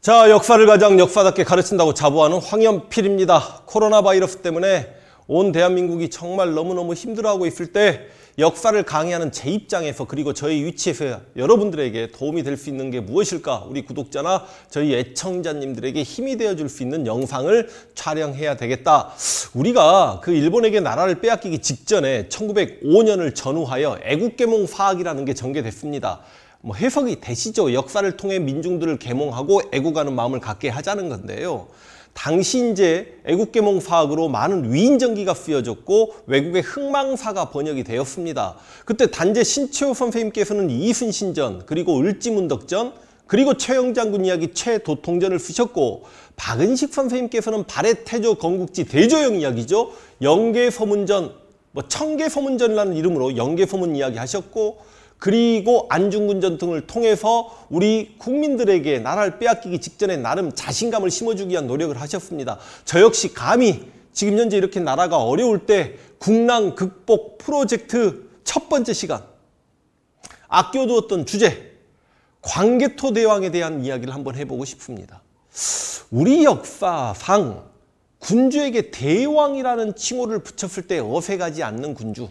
자, 역사를 가장 역사답게 가르친다고 자부하는 황현필입니다. 코로나 바이러스 때문에 온 대한민국이 정말 너무너무 힘들어하고 있을 때 역사를 강의하는 제 입장에서 그리고 저의 위치에서 여러분들에게 도움이 될 수 있는 게 무엇일까 우리 구독자나 저희 애청자님들에게 힘이 되어줄 수 있는 영상을 촬영해야 되겠다 우리가 그 일본에게 나라를 빼앗기기 직전에 1905년을 전후하여 애국계몽 사학이라는 게 전개됐습니다 뭐 해석이 되시죠 역사를 통해 민중들을 계몽하고 애국하는 마음을 갖게 하자는 건데요 당시 이제 애국계몽 사학으로 많은 위인전기가 쓰여졌고 외국의 흥망사가 번역이 되었습니다. 그때 단재 신채호 선생님께서는 이순신전 그리고 을지문덕전 그리고 최영장군 이야기 최도통전을 쓰셨고 박은식 선생님께서는 발해 태조 건국지 대조영 이야기죠. 영계서문전 뭐 청계서문전이라는 이름으로 영계서문 이야기 하셨고 그리고 안중근전 등을 통해서 우리 국민들에게 나라를 빼앗기기 직전에 나름 자신감을 심어주기 위한 노력을 하셨습니다. 저 역시 감히 지금 현재 이렇게 나라가 어려울 때 국난 극복 프로젝트 첫 번째 시간 아껴두었던 주제 광개토 대왕에 대한 이야기를 한번 해보고 싶습니다. 우리 역사상 군주에게 대왕이라는 칭호를 붙였을 때 어색하지 않는 군주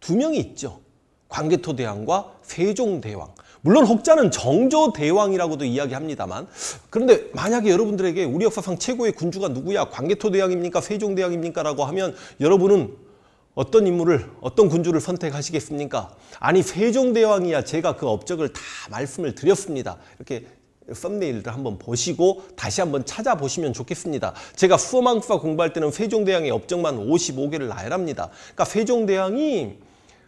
두 명이 있죠. 광개토대왕과 세종대왕 물론 혹자는 정조대왕이라고도 이야기합니다만 그런데 만약에 여러분들에게 우리 역사상 최고의 군주가 누구야 광개토대왕입니까 세종대왕입니까 라고 하면 여러분은 어떤 인물을 어떤 군주를 선택하시겠습니까 아니 세종대왕이야 제가 그 업적을 다 말씀을 드렸습니다 이렇게 썸네일들 한번 보시고 다시 한번 찾아보시면 좋겠습니다. 제가 수험학사 공부할 때는 세종대왕의 업적만 55개를 나열합니다. 그러니까 세종대왕이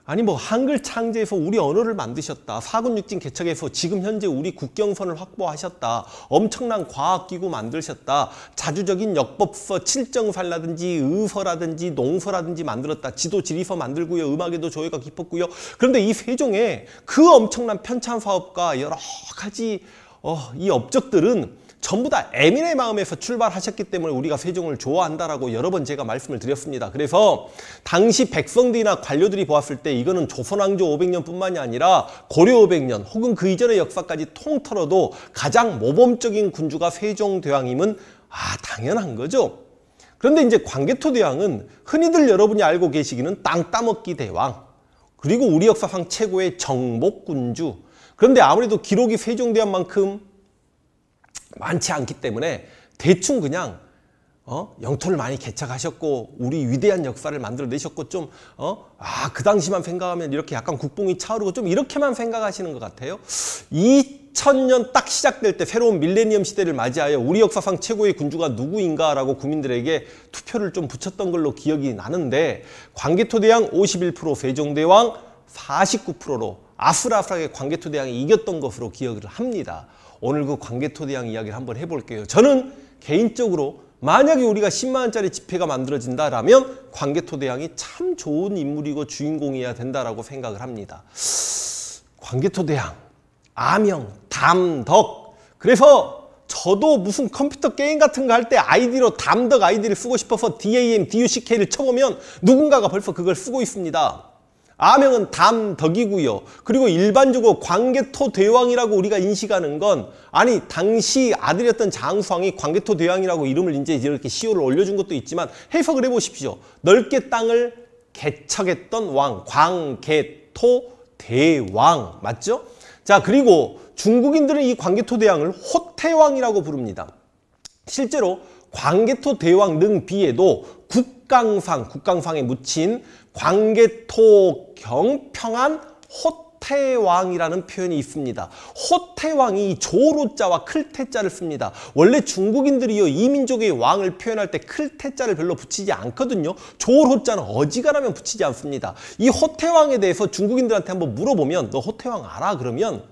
아니 뭐 한글 창제에서 우리 언어를 만드셨다. 사군육진 개척에서 지금 현재 우리 국경선을 확보하셨다. 엄청난 과학기구 만드셨다. 자주적인 역법서, 칠정살라든지 의서라든지 농서라든지 만들었다. 지도 지리서 만들고요. 음악에도 조예가 깊었고요. 그런데 이 세종의 그 엄청난 편찬 사업과 여러 가지 어, 이 업적들은 전부 다 애민의 마음에서 출발하셨기 때문에 우리가 세종을 좋아한다라고 여러 번 제가 말씀을 드렸습니다. 그래서 당시 백성들이나 관료들이 보았을 때 이거는 조선왕조 500년뿐만이 아니라 고려 500년 혹은 그 이전의 역사까지 통틀어도 가장 모범적인 군주가 세종대왕임은 아 당연한 거죠. 그런데 이제 광개토 대왕은 흔히들 여러분이 알고 계시기는 땅 따먹기 대왕 그리고 우리 역사상 최고의 정복군주 그런데 아무래도 기록이 세종대왕만큼 많지 않기 때문에 대충 그냥 어? 영토를 많이 개척하셨고 우리 위대한 역사를 만들어내셨고 좀 어? 아, 그 당시만 생각하면 이렇게 약간 국뽕이 차오르고 좀 이렇게만 생각하시는 것 같아요. 2000년 딱 시작될 때 새로운 밀레니엄 시대를 맞이하여 우리 역사상 최고의 군주가 누구인가라고 국민들에게 투표를 좀 붙였던 걸로 기억이 나는데 광개토대왕 51% 세종대왕 49%로 아슬아슬하게 광개토대왕이 이겼던 것으로 기억을 합니다. 오늘 그 관계토대양 이야기를 한번 해볼게요. 저는 개인적으로 만약에 우리가 10만 원짜리 지폐가 만들어진다라면 관계토대양이 참 좋은 인물이고 주인공이어야 된다라고 생각을 합니다. 관계토대양, 암영, 담덕. 그래서 저도 무슨 컴퓨터 게임 같은 거 할 때 아이디로 담덕 아이디를 쓰고 싶어서 DAM, DUCK를 쳐보면 누군가가 벌써 그걸 쓰고 있습니다. 아명은 담덕이고요. 그리고 일반적으로 광개토 대왕이라고 우리가 인식하는 건 아니 당시 아들이었던 장수왕이 광개토 대왕이라고 이름을 이제 이렇게 시호를 올려준 것도 있지만 해석을 해보십시오. 넓게 땅을 개척했던 왕 광개토 대왕 맞죠? 자 그리고 중국인들은 이 광개토 대왕을 호태왕이라고 부릅니다. 실제로 광개토 대왕 능비에도 국 국강상국강상에 묻힌 광개토 경평한 호태왕이라는 표현이 있습니다. 호태왕이 조로자와 클태자를 씁니다. 원래 중국인들이요 이 민족의 왕을 표현할 때 클태자를 별로 붙이지 않거든요. 조로자는 어지간하면 붙이지 않습니다. 이 호태왕에 대해서 중국인들한테 한번 물어보면 너 호태왕 알아? 그러면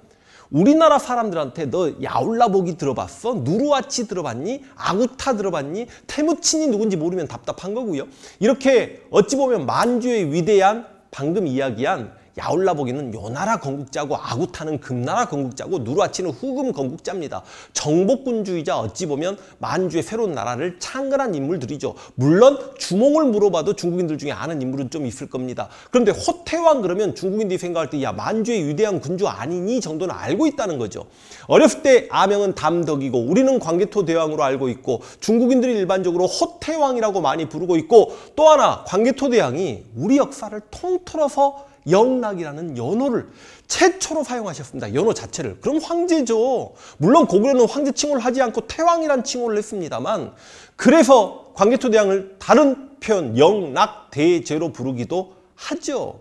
우리나라 사람들한테 너 야올라보기 들어봤어? 누르와치 들어봤니? 아구타 들어봤니? 태무친이 누군지 모르면 답답한 거고요. 이렇게 어찌 보면 만주의 위대한 방금 이야기한 야올라보기는 요나라 건국자고 아구타는 금나라 건국자고 누르아치는 후금 건국자입니다. 정복군주이자 어찌 보면 만주의 새로운 나라를 창건한 인물들이죠. 물론 주몽을 물어봐도 중국인들 중에 아는 인물은 좀 있을 겁니다. 그런데 호태왕 그러면 중국인들이 생각할 때야 만주의 위대한 군주 아니니 정도는 알고 있다는 거죠. 어렸을 때 아명은 담덕이고 우리는 광개토 대왕으로 알고 있고 중국인들이 일반적으로 호태왕이라고 많이 부르고 있고 또 하나 광개토 대왕이 우리 역사를 통틀어서 영락이라는 연호를 최초로 사용하셨습니다. 연호 자체를. 그럼 황제죠. 물론 고구려는 황제 칭호를 하지 않고 태왕이란 칭호를 했습니다만 그래서 광개토대왕을 다른 표현 영락대제로 부르기도 하죠.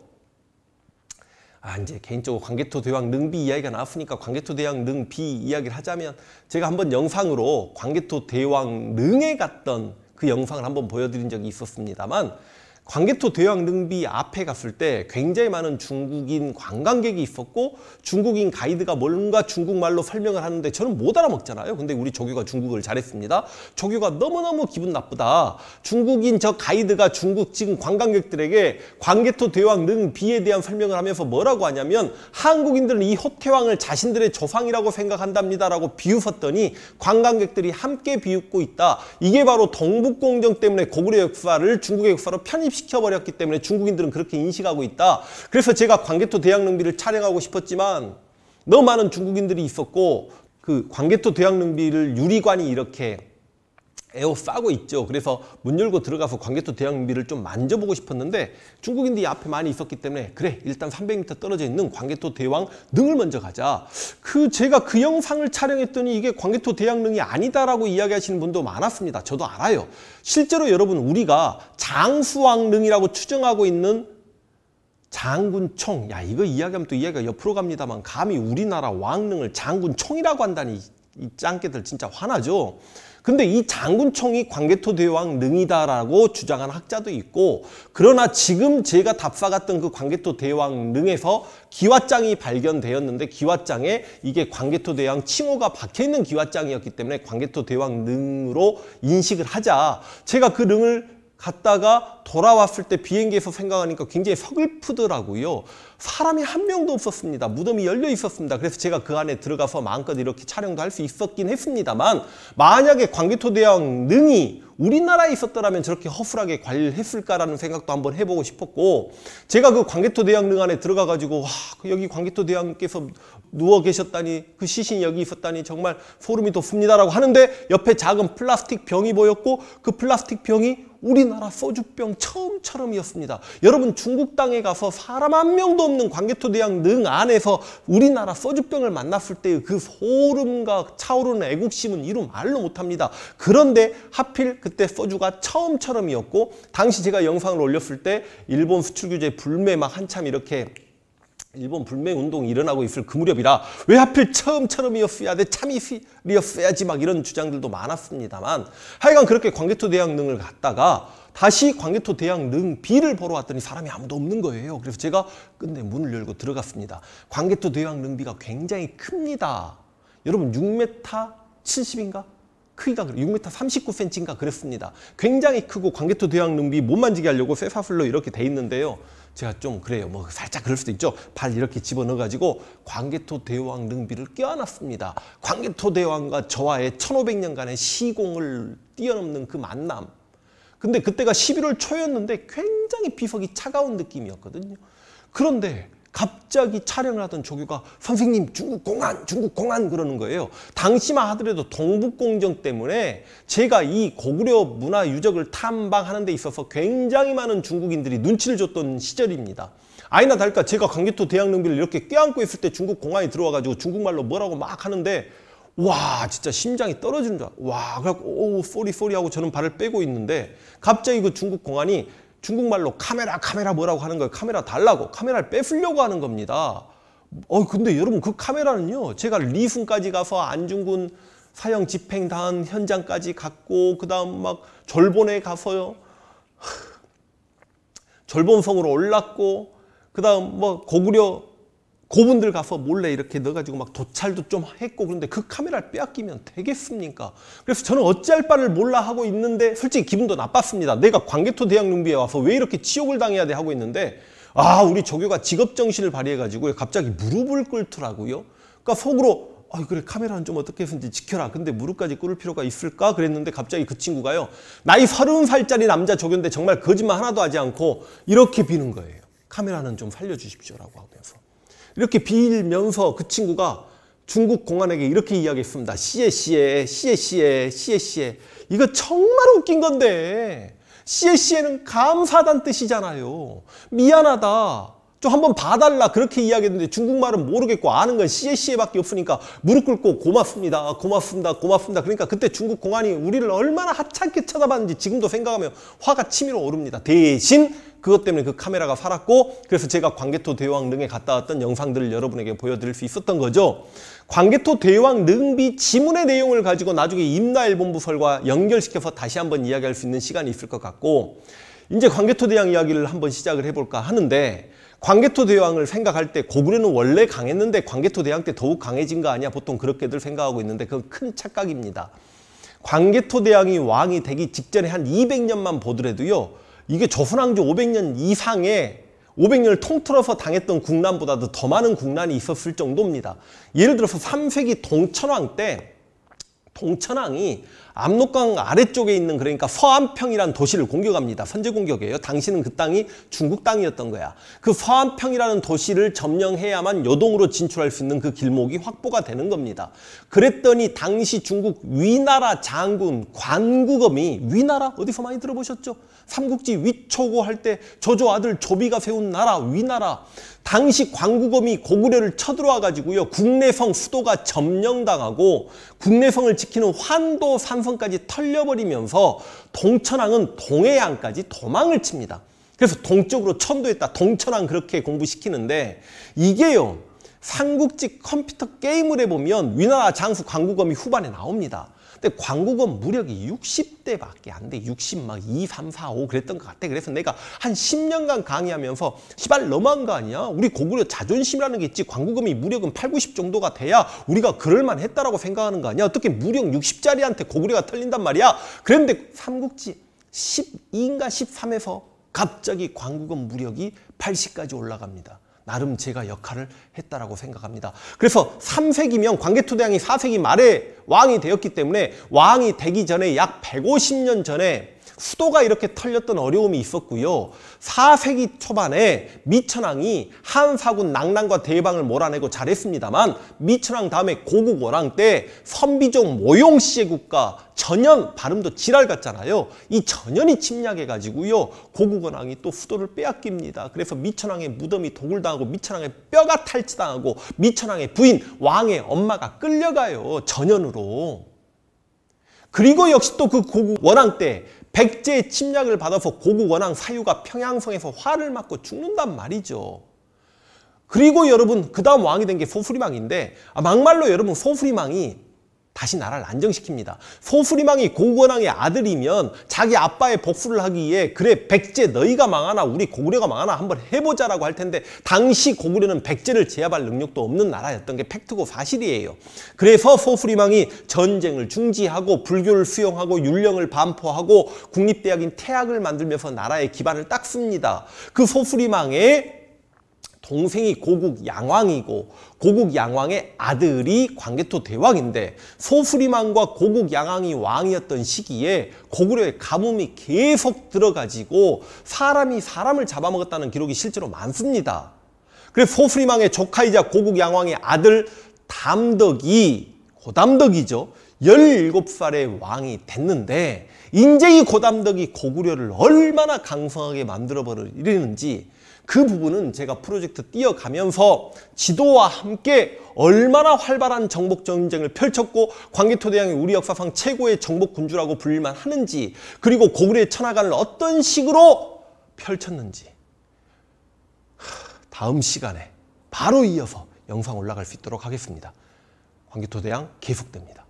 아 이제 개인적으로 광개토 대왕 능비 이야기가 나왔으니까 광개토 대왕 능비 이야기를 하자면 제가 한번 영상으로 광개토 대왕 능에 갔던 그 영상을 한번 보여드린 적이 있었습니다만 광개토 대왕 릉비 앞에 갔을 때 굉장히 많은 중국인 관광객이 있었고 중국인 가이드가 뭔가 중국말로 설명을 하는데 저는 못 알아먹잖아요. 근데 우리 조교가 중국을 잘했습니다. 조교가 너무너무 기분 나쁘다. 중국인 저 가이드가 중국 지금 관광객들에게 광개토 대왕 릉비에 대한 설명을 하면서 뭐라고 하냐면 한국인들은 이 호태왕을 자신들의 조상이라고 생각한답니다라고 비웃었더니 관광객들이 함께 비웃고 있다. 이게 바로 동북공정 때문에 고구려 역사를 중국의 역사로 편입 수입시켜 버렸기 때문에 중국인들은 그렇게 인식하고 있다. 그래서 제가 광개토 대학능비를 촬영하고 싶었지만 너무 많은 중국인들이 있었고 그 광개토 대학능비를 유리관이 이렇게 에어싸고 있죠. 그래서 문 열고 들어가서 광개토 대왕비를 좀 만져보고 싶었는데 중국인들이 앞에 많이 있었기 때문에 그래 일단 300m 떨어져 있는 광개토 대왕 능을 먼저 가자. 그 제가 그 영상을 촬영했더니 이게 광개토 대왕 능이 아니다라고 이야기하시는 분도 많았습니다. 저도 알아요. 실제로 여러분 우리가 장수왕 능이라고 추정하고 있는 장군총 야 이거 이야기하면 또 이야기가 옆으로 갑니다만 감히 우리나라 왕릉을 장군총이라고 한다니 이 짱깨들 진짜 화나죠 근데 이 장군총이 광개토대왕 능이다라고 주장한 학자도 있고 그러나 지금 제가 답사갔던 그 광개토대왕 능에서 기왓장이 발견되었는데 기왓장에 이게 광개토대왕 칭호가 박혀있는 기왓장이었기 때문에 광개토대왕 능으로 인식을 하자 제가 그 능을 갔다가 돌아왔을 때 비행기에서 생각하니까 굉장히 서글프더라고요. 사람이 한 명도 없었습니다. 무덤이 열려 있었습니다. 그래서 제가 그 안에 들어가서 마음껏 이렇게 촬영도 할 수 있었긴 했습니다만 만약에 광개토 대왕 능이 우리나라에 있었더라면 저렇게 허술하게 관리를 했을까라는 생각도 한번 해보고 싶었고 제가 그 광개토 대왕릉 안에 들어가 가지고 와 그 여기 광개토 대왕께서 누워 계셨다니 그 시신이 여기 있었다니 정말 소름이 돋습니다라고 하는데 옆에 작은 플라스틱 병이 보였고 그 플라스틱 병이 우리나라 소주병 처음처럼이었습니다. 여러분 중국 땅에 가서 사람 한 명도 없는 광개토 대왕 능 안에서 우리나라 소주병을 만났을 때의 그 소름과 차오르는 애국심은 이루 말로 못합니다. 그런데 하필 그 그때 소주가 처음처럼이었고 당시 제가 영상을 올렸을 때 일본 수출 규제 불매 막 한참 이렇게 일본 불매 운동이 일어나고 있을 그 무렵이라 왜 하필 처음처럼이었어야 돼 참이었어야지 막 이런 주장들도 많았습니다만 하여간 그렇게 광개토 대학릉을 갔다가 다시 광개토 대학릉 B를 보러 왔더니 사람이 아무도 없는 거예요. 그래서 제가 끝내 문을 열고 들어갔습니다. 광개토 대학릉 B가 굉장히 큽니다. 여러분 6m 70인가? 크기가 6m 39cm인가 그랬습니다. 굉장히 크고 광개토 대왕릉비 못 만지게 하려고 쇠사슬로 이렇게 돼 있는데요. 제가 좀 그래요. 뭐 살짝 그럴 수도 있죠. 발 이렇게 집어넣어가지고 광개토 대왕 능비를 껴안았습니다. 광개토 대왕과 저와의 1500년간의 시공을 뛰어넘는 그 만남. 근데 그때가 11월 초였는데 굉장히 비석이 차가운 느낌이었거든요. 그런데 갑자기 촬영을 하던 조교가 선생님 중국 공안 중국 공안 그러는 거예요. 당시만 하더라도 동북공정 때문에 제가 이 고구려 문화 유적을 탐방하는 데 있어서 굉장히 많은 중국인들이 눈치를 줬던 시절입니다. 아이나 달까 제가 광개토 대학릉비를 이렇게 껴안고 있을 때 중국 공안에 들어와가지고 중국말로 뭐라고 막 하는데 와 진짜 심장이 떨어지는 줄와 그래갖고 오 쏘리 쏘리 하고 저는 발을 빼고 있는데 갑자기 그 중국 공안이 중국말로 카메라 카메라 뭐라고 하는 거예요. 카메라 달라고 카메라를 빼쓰려고 하는 겁니다. 어 근데 여러분 그 카메라는요. 제가 리순까지 가서 안중근 사형 집행당 현장까지 갔고 그 다음 막 절본에 가서요. 절본성으로 올랐고 그 다음 뭐 고구려 고분들 가서 몰래 이렇게 넣어가지고 막 도찰도 좀 했고 그런데 그 카메라를 빼앗기면 되겠습니까? 그래서 저는 어찌할 바를 몰라 하고 있는데 솔직히 기분도 나빴습니다. 내가 광개토 대학농비에 와서 왜 이렇게 치욕을 당해야 돼 하고 있는데 아 우리 조교가 직업정신을 발휘해가지고 갑자기 무릎을 꿇더라고요. 그러니까 속으로 아 그래 카메라는 좀 어떻게 해서든지 지켜라 근데 무릎까지 꿇을 필요가 있을까 그랬는데 갑자기 그 친구가요 나이 서른 살짜리 남자 조교인데 정말 거짓말 하나도 하지 않고 이렇게 비는 거예요 카메라는 좀 살려주십시오라고 하면서 이렇게 빌면서 그 친구가 중국 공안에게 이렇게 이야기했습니다. 씨에 씨에 씨에 씨에 씨에 씨에 이거 정말 웃긴 건데 씨에 씨에는 감사단 뜻이잖아요. 미안하다. 좀 한번 봐달라 그렇게 이야기했는데 중국말은 모르겠고 아는 건 CAC에밖에 없으니까 무릎 꿇고 고맙습니다 고맙습니다 고맙습니다 그러니까 그때 중국 공안이 우리를 얼마나 하찮게 쳐다봤는지 지금도 생각하면 화가 치밀어 오릅니다 대신 그것 때문에 그 카메라가 살았고 그래서 제가 광개토 대왕 릉에 갔다 왔던 영상들을 여러분에게 보여드릴 수 있었던 거죠 광개토 대왕 릉비 지문의 내용을 가지고 나중에 임나일본부설과 연결시켜서 다시 한번 이야기할 수 있는 시간이 있을 것 같고 이제 광개토 대왕 이야기를 한번 시작을 해볼까 하는데 광개토 대왕을 생각할 때 고구려는 원래 강했는데 광개토 대왕 때 더욱 강해진 거 아니야? 보통 그렇게들 생각하고 있는데 그건 큰 착각입니다. 광개토 대왕이 왕이 되기 직전에 한 200년만 보더라도요. 이게 조선왕조 500년 이상에 500년을 통틀어서 당했던 국난보다도 더 많은 국난이 있었을 정도입니다. 예를 들어서 3세기 동천왕 때 동천왕이 압록강 아래쪽에 있는 그러니까 서안평이라는 도시를 공격합니다. 선제 공격이에요. 당신은 그 땅이 중국 땅이었던 거야. 그 서안평이라는 도시를 점령해야만 요동으로 진출할 수 있는 그 길목이 확보가 되는 겁니다. 그랬더니 당시 중국 위나라 장군 관구검이 위나라 어디서 많이 들어보셨죠? 삼국지 위초고 할 때 조조 아들 조비가 세운 나라 위나라 당시 광구검이 고구려를 쳐들어와 가지고요 국내성 수도가 점령당하고 국내성을 지키는 환도 산성 삼성까지 털려버리면서 동천왕은 동해안까지 도망을 칩니다. 그래서 동쪽으로 천도했다. 동천왕 그렇게 공부시키는데 이게요. 삼국지 컴퓨터 게임을 해보면 위나라 장수 광구검이 후반에 나옵니다. 근데 광고건 무력이 60대밖에 안 돼. 60, 막 2, 3, 4, 5 그랬던 것 같아. 그래서 내가 한 10년간 강의하면서 시발 너만한거 아니야? 우리 고구려 자존심이라는 게 있지. 광고금이 무력은 8, 90 정도가 돼야 우리가 그럴만 했다라고 생각하는 거 아니야? 어떻게 무력 60짜리한테 고구려가 털린단 말이야? 그런데 삼국지 12인가 13에서 갑자기 광고금 무력이 80까지 올라갑니다. 나름 제가 역할을 했다라고 생각합니다. 그래서 3세기면 광개토대왕이 4세기 말에 왕이 되었기 때문에 왕이 되기 전에 약 150년 전에 수도가 이렇게 털렸던 어려움이 있었고요. 4세기 초반에 미천왕이 한사군 낙랑과 대방을 몰아내고 잘했습니다만 미천왕 다음에 고국워랑 때 선비족 모용 씨의 국가 전현 발음도 지랄 같잖아요. 이 전현이 침략해가지고요. 고국원왕이 또 수도를 빼앗깁니다. 그래서 미천왕의 무덤이 도굴당하고 미천왕의 뼈가 탈취당하고 미천왕의 부인 왕의 엄마가 끌려가요. 전현으로. 그리고 역시 또 그 고국원왕 때 백제의 침략을 받아서 고국 원왕 사유가 평양성에서 화를 맞고 죽는단 말이죠. 그리고 여러분 그 다음 왕이 된 게 소수리망인데 아, 막말로 여러분 소수리망이 다시 나라를 안정시킵니다. 소수리망이 고건왕의 아들이면 자기 아빠의 복수를 하기 위해 그래 백제 너희가 망하나 우리 고구려가 망하나 한번 해보자라고 할 텐데 당시 고구려는 백제를 제압할 능력도 없는 나라였던 게 팩트고 사실이에요. 그래서 소수리망이 전쟁을 중지하고 불교를 수용하고 율령을 반포하고 국립대학인 태학을 만들면서 나라의 기반을 닦습니다. 그 소수리망의 동생이 고국 양왕이고 고국 양왕의 아들이 광개토 대왕인데 소프리만과 고국 양왕이 왕이었던 시기에 고구려의 가뭄이 계속 들어가지고 사람이 사람을 잡아먹었다는 기록이 실제로 많습니다. 그래서 소프리망의 조카이자 고국 양왕의 아들 담덕이 고담덕이죠. 열일곱 살의 왕이 됐는데 인제 이 고담덕이 고구려를 얼마나 강성하게 만들어버리는지 그 부분은 제가 프로젝트 뛰어가면서 지도와 함께 얼마나 활발한 정복 전쟁을 펼쳤고 광개토대왕이 우리 역사상 최고의 정복군주라고 불릴만 하는지 그리고 고구려의 천하관을 어떤 식으로 펼쳤는지 다음 시간에 바로 이어서 영상 올라갈 수 있도록 하겠습니다. 광개토대왕 계속됩니다.